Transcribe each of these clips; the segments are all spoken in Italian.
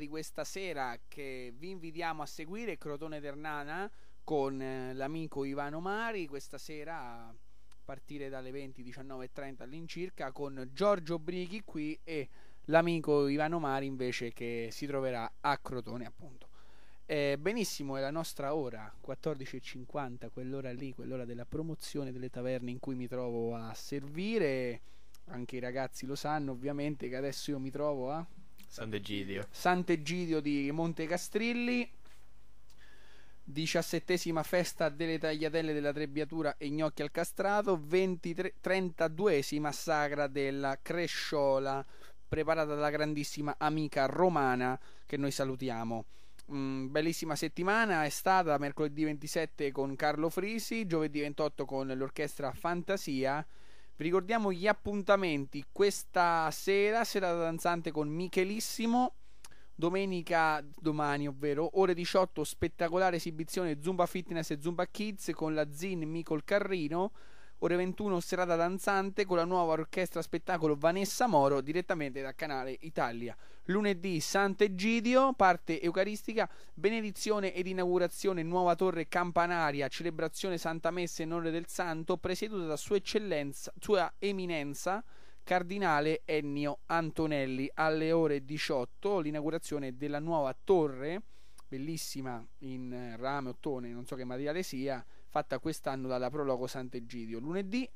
di questa sera che vi invitiamo a seguire Crotone Ternana con eh, l'amico Ivano Mari questa sera a partire dalle 20.19.30 all'incirca con Giorgio Brighi qui e l'amico Ivano Mari invece che si troverà a Crotone appunto eh, benissimo è la nostra ora 14.50 quell'ora lì quell'ora della promozione delle taverne in cui mi trovo a servire anche i ragazzi lo sanno ovviamente che adesso io mi trovo a Sant'Egidio. Sant'Egidio di Monte Castrilli. Diciassettesima festa delle tagliatelle della trebbiatura e gnocchi al castrato. 23, 32esima sagra della Cresciola, preparata dalla grandissima amica romana che noi salutiamo. Mm, bellissima settimana è stata mercoledì 27 con Carlo Frisi, giovedì 28 con l'orchestra Fantasia vi ricordiamo gli appuntamenti questa sera, sera danzante con Michelissimo. Domenica, domani, ovvero ore 18, spettacolare esibizione Zumba Fitness e Zumba Kids con la Zin Micol Carrino ore 21 serata danzante con la nuova orchestra spettacolo Vanessa Moro direttamente dal canale Italia. Lunedì Sant'Egidio, parte eucaristica, benedizione ed inaugurazione nuova torre campanaria, celebrazione Santa Messa in onore del Santo, presieduta da Sua Eccellenza, Sua Eminenza. Cardinale Ennio Antonelli alle ore 18 l'inaugurazione della nuova torre bellissima in eh, rame ottone, non so che materiale sia, fatta quest'anno dalla Prologo Sant'Egidio. Lunedì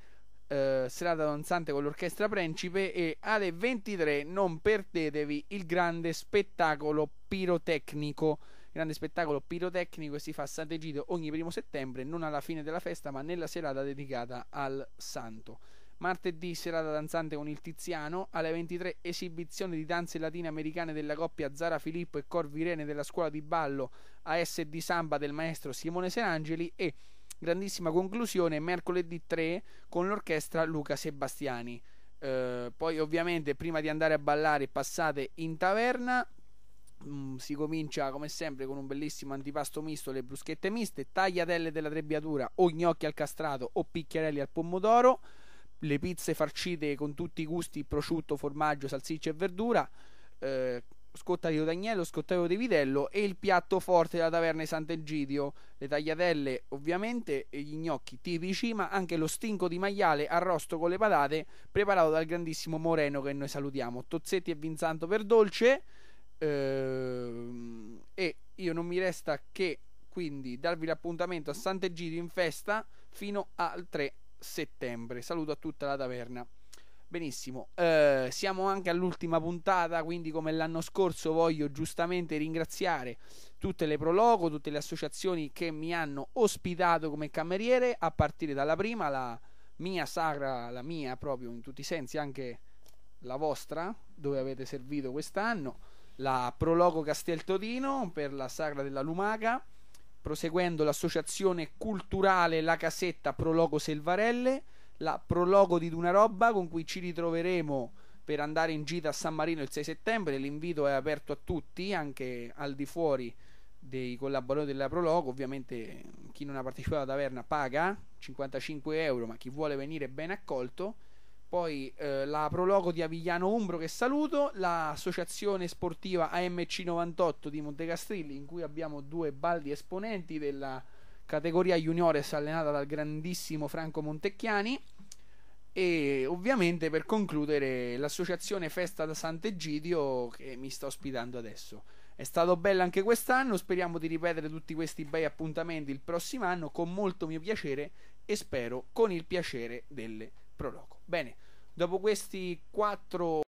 eh, serata danzante con l'orchestra Principe e alle 23 non perdetevi il grande spettacolo pirotecnico. grande spettacolo pirotecnico che si fa a Sant'Egidio ogni primo settembre, non alla fine della festa, ma nella serata dedicata al santo. Martedì serata danzante con il Tiziano, alle 23 esibizione di danze latine americane della coppia Zara Filippo e Corvirene della scuola di ballo ASD Samba del maestro Simone Serangeli e grandissima conclusione mercoledì 3 con l'orchestra Luca Sebastiani. Eh, poi ovviamente prima di andare a ballare passate in taverna, mm, si comincia come sempre con un bellissimo antipasto misto, le bruschette miste, tagliatelle della trebbiatura o gnocchi al castrato o picchiarelli al pomodoro le pizze farcite con tutti i gusti, prosciutto, formaggio, salsiccia e verdura, eh, scottato d'agnello, scottato di vitello e il piatto forte della taverna di Sant'Egidio, le tagliatelle ovviamente, e gli gnocchi tipici, ma anche lo stinco di maiale arrosto con le patate, preparato dal grandissimo Moreno che noi salutiamo, Tozzetti e Vinzanto per dolce ehm, e io non mi resta che quindi darvi l'appuntamento a Sant'Egidio in festa fino al 3 settembre. Saluto a tutta la taverna. Benissimo, eh, siamo anche all'ultima puntata, quindi come l'anno scorso voglio giustamente ringraziare tutte le prologo, tutte le associazioni che mi hanno ospitato come cameriere, a partire dalla prima, la mia sacra, la mia proprio in tutti i sensi, anche la vostra, dove avete servito quest'anno, la prologo Castel Torino per la sagra della lumaca, proseguendo l'associazione culturale La Casetta Prologo Selvarelle, la Prologo di Dunaroba con cui ci ritroveremo per andare in gita a San Marino il 6 settembre, l'invito è aperto a tutti, anche al di fuori dei collaboratori della Prologo, ovviamente chi non ha partecipato alla taverna paga 55 euro, ma chi vuole venire ben accolto poi eh, la Prologo di Avigliano Umbro che saluto, l'associazione sportiva AMC98 di Montecastrilli in cui abbiamo due baldi esponenti della categoria juniores allenata dal grandissimo Franco Montecchiani e ovviamente per concludere l'associazione Festa da Sant'Egidio che mi sta ospitando adesso. È stato bello anche quest'anno, speriamo di ripetere tutti questi bei appuntamenti il prossimo anno con molto mio piacere e spero con il piacere delle Prologo. Bene, Dopo questi quattro